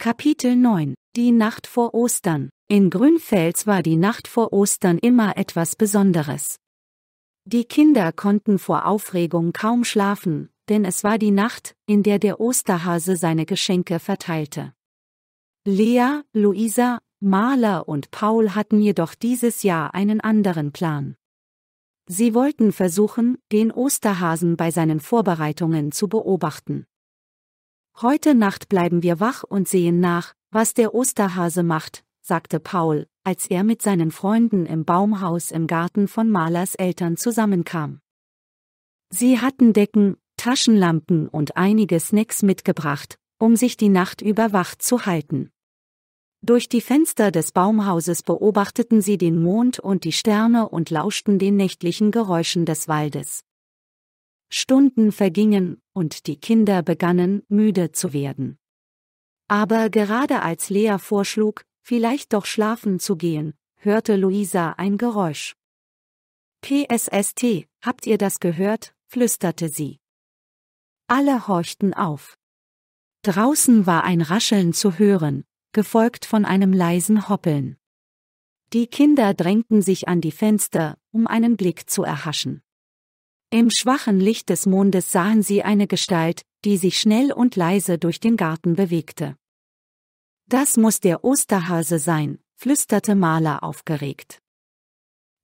Kapitel 9 Die Nacht vor Ostern In Grünfels war die Nacht vor Ostern immer etwas Besonderes. Die Kinder konnten vor Aufregung kaum schlafen, denn es war die Nacht, in der der Osterhase seine Geschenke verteilte. Lea, Luisa, Marla und Paul hatten jedoch dieses Jahr einen anderen Plan. Sie wollten versuchen, den Osterhasen bei seinen Vorbereitungen zu beobachten. Heute Nacht bleiben wir wach und sehen nach, was der Osterhase macht, sagte Paul, als er mit seinen Freunden im Baumhaus im Garten von Malers Eltern zusammenkam. Sie hatten Decken, Taschenlampen und einige Snacks mitgebracht, um sich die Nacht über wach zu halten. Durch die Fenster des Baumhauses beobachteten sie den Mond und die Sterne und lauschten den nächtlichen Geräuschen des Waldes. Stunden vergingen, und die Kinder begannen, müde zu werden. Aber gerade als Lea vorschlug, vielleicht doch schlafen zu gehen, hörte Luisa ein Geräusch. PSST, habt ihr das gehört? flüsterte sie. Alle horchten auf. Draußen war ein Rascheln zu hören, gefolgt von einem leisen Hoppeln. Die Kinder drängten sich an die Fenster, um einen Blick zu erhaschen. Im schwachen Licht des Mondes sahen sie eine Gestalt, die sich schnell und leise durch den Garten bewegte. Das muss der Osterhase sein, flüsterte Maler aufgeregt.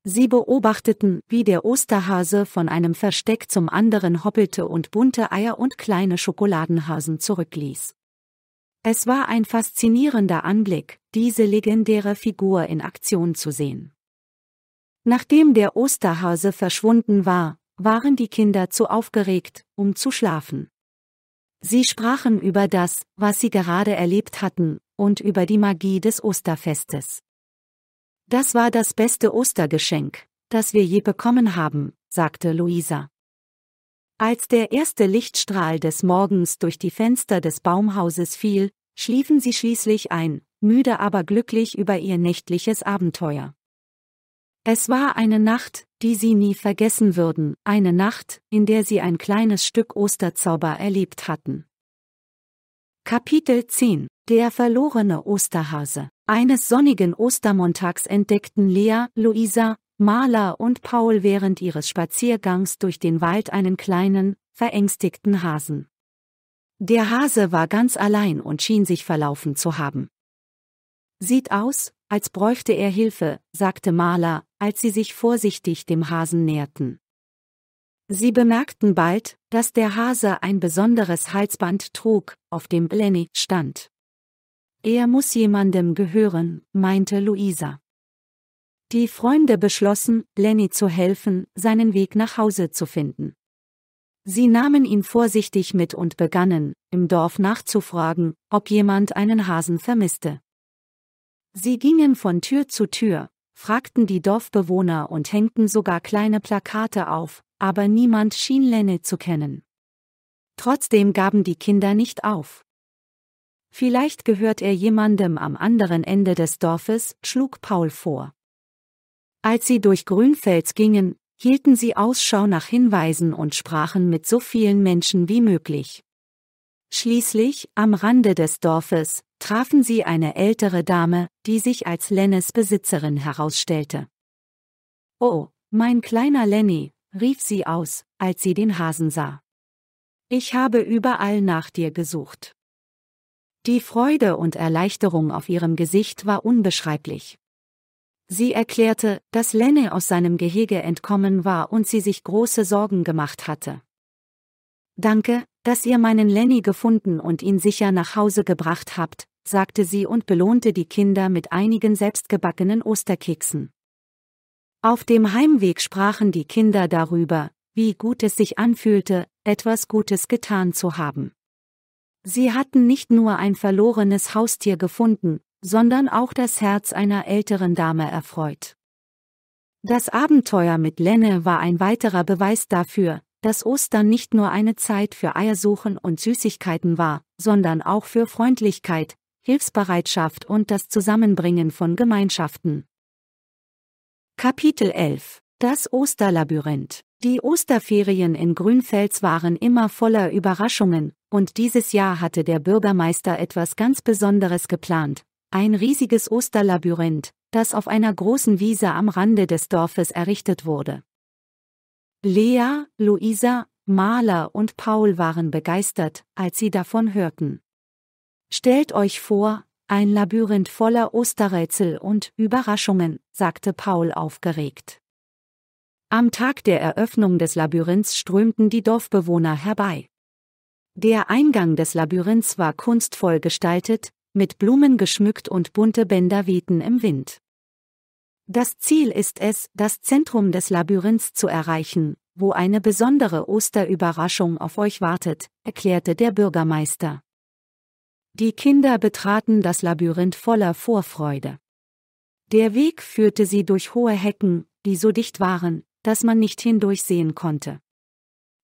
Sie beobachteten, wie der Osterhase von einem Versteck zum anderen hoppelte und bunte Eier und kleine Schokoladenhasen zurückließ. Es war ein faszinierender Anblick, diese legendäre Figur in Aktion zu sehen. Nachdem der Osterhase verschwunden war, waren die Kinder zu aufgeregt, um zu schlafen. Sie sprachen über das, was sie gerade erlebt hatten, und über die Magie des Osterfestes. Das war das beste Ostergeschenk, das wir je bekommen haben, sagte Luisa. Als der erste Lichtstrahl des Morgens durch die Fenster des Baumhauses fiel, schliefen sie schließlich ein, müde aber glücklich über ihr nächtliches Abenteuer. Es war eine Nacht, die sie nie vergessen würden, eine Nacht, in der sie ein kleines Stück Osterzauber erlebt hatten. Kapitel 10 Der verlorene Osterhase Eines sonnigen Ostermontags entdeckten Lea, Luisa, Marla und Paul während ihres Spaziergangs durch den Wald einen kleinen, verängstigten Hasen. Der Hase war ganz allein und schien sich verlaufen zu haben. Sieht aus, als bräuchte er Hilfe, sagte Marla, als sie sich vorsichtig dem Hasen näherten. Sie bemerkten bald, dass der Hase ein besonderes Halsband trug, auf dem Lenny stand. Er muss jemandem gehören, meinte Luisa. Die Freunde beschlossen, Lenny zu helfen, seinen Weg nach Hause zu finden. Sie nahmen ihn vorsichtig mit und begannen, im Dorf nachzufragen, ob jemand einen Hasen vermisste. Sie gingen von Tür zu Tür, fragten die Dorfbewohner und hängten sogar kleine Plakate auf, aber niemand schien Lenne zu kennen. Trotzdem gaben die Kinder nicht auf. Vielleicht gehört er jemandem am anderen Ende des Dorfes, schlug Paul vor. Als sie durch Grünfels gingen, hielten sie Ausschau nach Hinweisen und sprachen mit so vielen Menschen wie möglich. Schließlich, am Rande des Dorfes, trafen sie eine ältere Dame, die sich als Lennes Besitzerin herausstellte. Oh, mein kleiner Lenny, rief sie aus, als sie den Hasen sah. Ich habe überall nach dir gesucht. Die Freude und Erleichterung auf ihrem Gesicht war unbeschreiblich. Sie erklärte, dass Lenny aus seinem Gehege entkommen war und sie sich große Sorgen gemacht hatte. Danke, dass ihr meinen Lenny gefunden und ihn sicher nach Hause gebracht habt, sagte sie und belohnte die Kinder mit einigen selbstgebackenen Osterkeksen. Auf dem Heimweg sprachen die Kinder darüber, wie gut es sich anfühlte, etwas Gutes getan zu haben. Sie hatten nicht nur ein verlorenes Haustier gefunden, sondern auch das Herz einer älteren Dame erfreut. Das Abenteuer mit Lenne war ein weiterer Beweis dafür, dass Ostern nicht nur eine Zeit für Eiersuchen und Süßigkeiten war, sondern auch für Freundlichkeit, Hilfsbereitschaft und das Zusammenbringen von Gemeinschaften. Kapitel 11 Das Osterlabyrinth Die Osterferien in Grünfels waren immer voller Überraschungen, und dieses Jahr hatte der Bürgermeister etwas ganz Besonderes geplant, ein riesiges Osterlabyrinth, das auf einer großen Wiese am Rande des Dorfes errichtet wurde. Lea, Luisa, Maler und Paul waren begeistert, als sie davon hörten. Stellt euch vor, ein Labyrinth voller Osterrätsel und Überraschungen, sagte Paul aufgeregt. Am Tag der Eröffnung des Labyrinths strömten die Dorfbewohner herbei. Der Eingang des Labyrinths war kunstvoll gestaltet, mit Blumen geschmückt und bunte Bänder wehten im Wind. Das Ziel ist es, das Zentrum des Labyrinths zu erreichen, wo eine besondere Osterüberraschung auf euch wartet, erklärte der Bürgermeister. Die Kinder betraten das Labyrinth voller Vorfreude. Der Weg führte sie durch hohe Hecken, die so dicht waren, dass man nicht hindurchsehen konnte.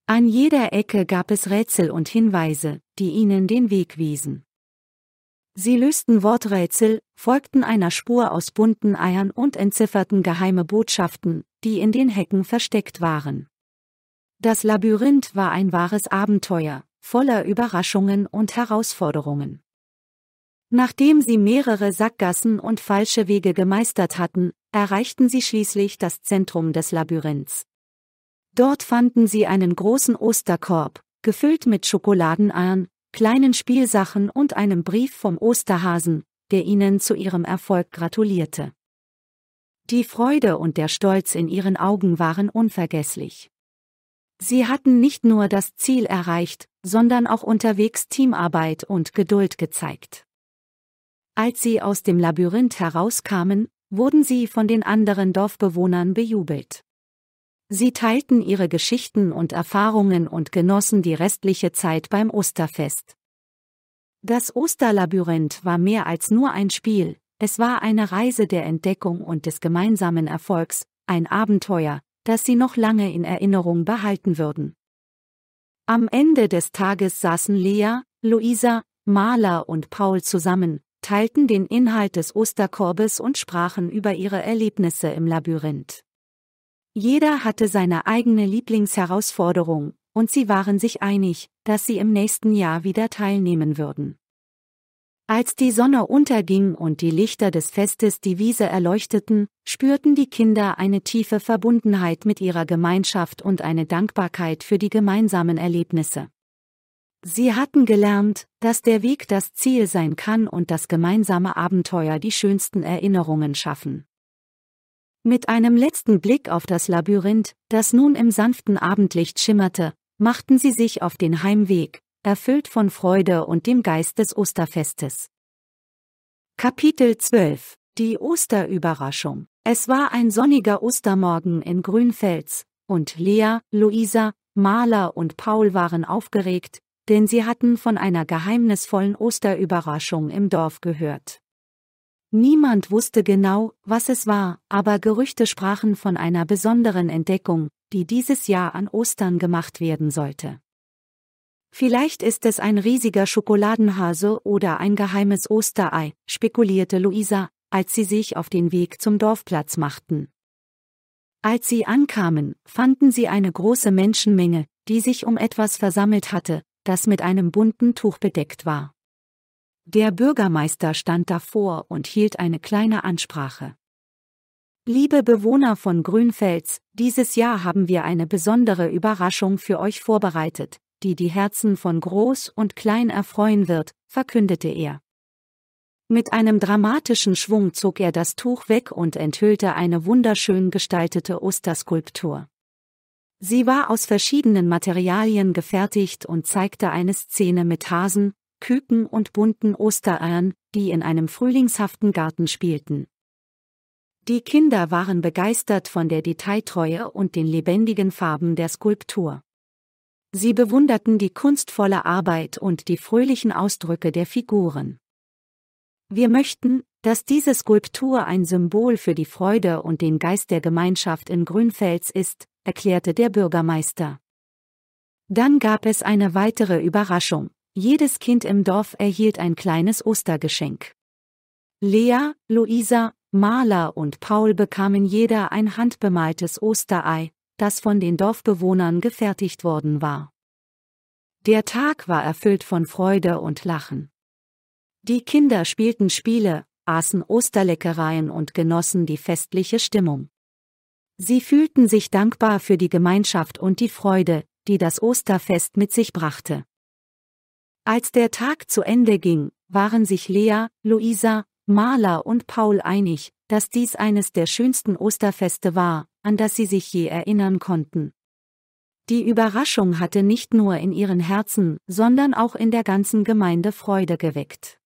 An jeder Ecke gab es Rätsel und Hinweise, die ihnen den Weg wiesen. Sie lösten Worträtsel, folgten einer Spur aus bunten Eiern und entzifferten geheime Botschaften, die in den Hecken versteckt waren. Das Labyrinth war ein wahres Abenteuer, voller Überraschungen und Herausforderungen. Nachdem sie mehrere Sackgassen und falsche Wege gemeistert hatten, erreichten sie schließlich das Zentrum des Labyrinths. Dort fanden sie einen großen Osterkorb, gefüllt mit Schokoladeneiern, kleinen Spielsachen und einem Brief vom Osterhasen, der ihnen zu ihrem Erfolg gratulierte. Die Freude und der Stolz in ihren Augen waren unvergesslich. Sie hatten nicht nur das Ziel erreicht, sondern auch unterwegs Teamarbeit und Geduld gezeigt. Als sie aus dem Labyrinth herauskamen, wurden sie von den anderen Dorfbewohnern bejubelt. Sie teilten ihre Geschichten und Erfahrungen und genossen die restliche Zeit beim Osterfest. Das Osterlabyrinth war mehr als nur ein Spiel, es war eine Reise der Entdeckung und des gemeinsamen Erfolgs, ein Abenteuer, das sie noch lange in Erinnerung behalten würden. Am Ende des Tages saßen Lea, Luisa, Maler und Paul zusammen, teilten den Inhalt des Osterkorbes und sprachen über ihre Erlebnisse im Labyrinth. Jeder hatte seine eigene Lieblingsherausforderung, und sie waren sich einig, dass sie im nächsten Jahr wieder teilnehmen würden. Als die Sonne unterging und die Lichter des Festes die Wiese erleuchteten, spürten die Kinder eine tiefe Verbundenheit mit ihrer Gemeinschaft und eine Dankbarkeit für die gemeinsamen Erlebnisse. Sie hatten gelernt, dass der Weg das Ziel sein kann und das gemeinsame Abenteuer die schönsten Erinnerungen schaffen. Mit einem letzten Blick auf das Labyrinth, das nun im sanften Abendlicht schimmerte, machten sie sich auf den Heimweg, erfüllt von Freude und dem Geist des Osterfestes. Kapitel 12 Die Osterüberraschung Es war ein sonniger Ostermorgen in Grünfels, und Lea, Luisa, Maler und Paul waren aufgeregt, denn sie hatten von einer geheimnisvollen Osterüberraschung im Dorf gehört. Niemand wusste genau, was es war, aber Gerüchte sprachen von einer besonderen Entdeckung, die dieses Jahr an Ostern gemacht werden sollte. Vielleicht ist es ein riesiger Schokoladenhase oder ein geheimes Osterei, spekulierte Luisa, als sie sich auf den Weg zum Dorfplatz machten. Als sie ankamen, fanden sie eine große Menschenmenge, die sich um etwas versammelt hatte, das mit einem bunten Tuch bedeckt war. Der Bürgermeister stand davor und hielt eine kleine Ansprache. Liebe Bewohner von Grünfels, dieses Jahr haben wir eine besondere Überraschung für euch vorbereitet, die die Herzen von Groß und Klein erfreuen wird, verkündete er. Mit einem dramatischen Schwung zog er das Tuch weg und enthüllte eine wunderschön gestaltete Osterskulptur. Sie war aus verschiedenen Materialien gefertigt und zeigte eine Szene mit Hasen, Küken und bunten Ostereiern, die in einem frühlingshaften Garten spielten. Die Kinder waren begeistert von der Detailtreue und den lebendigen Farben der Skulptur. Sie bewunderten die kunstvolle Arbeit und die fröhlichen Ausdrücke der Figuren. Wir möchten, dass diese Skulptur ein Symbol für die Freude und den Geist der Gemeinschaft in Grünfels ist, erklärte der Bürgermeister. Dann gab es eine weitere Überraschung. Jedes Kind im Dorf erhielt ein kleines Ostergeschenk. Lea, Luisa, Marla und Paul bekamen jeder ein handbemaltes Osterei, das von den Dorfbewohnern gefertigt worden war. Der Tag war erfüllt von Freude und Lachen. Die Kinder spielten Spiele, aßen Osterleckereien und genossen die festliche Stimmung. Sie fühlten sich dankbar für die Gemeinschaft und die Freude, die das Osterfest mit sich brachte. Als der Tag zu Ende ging, waren sich Lea, Luisa, Marla und Paul einig, dass dies eines der schönsten Osterfeste war, an das sie sich je erinnern konnten. Die Überraschung hatte nicht nur in ihren Herzen, sondern auch in der ganzen Gemeinde Freude geweckt.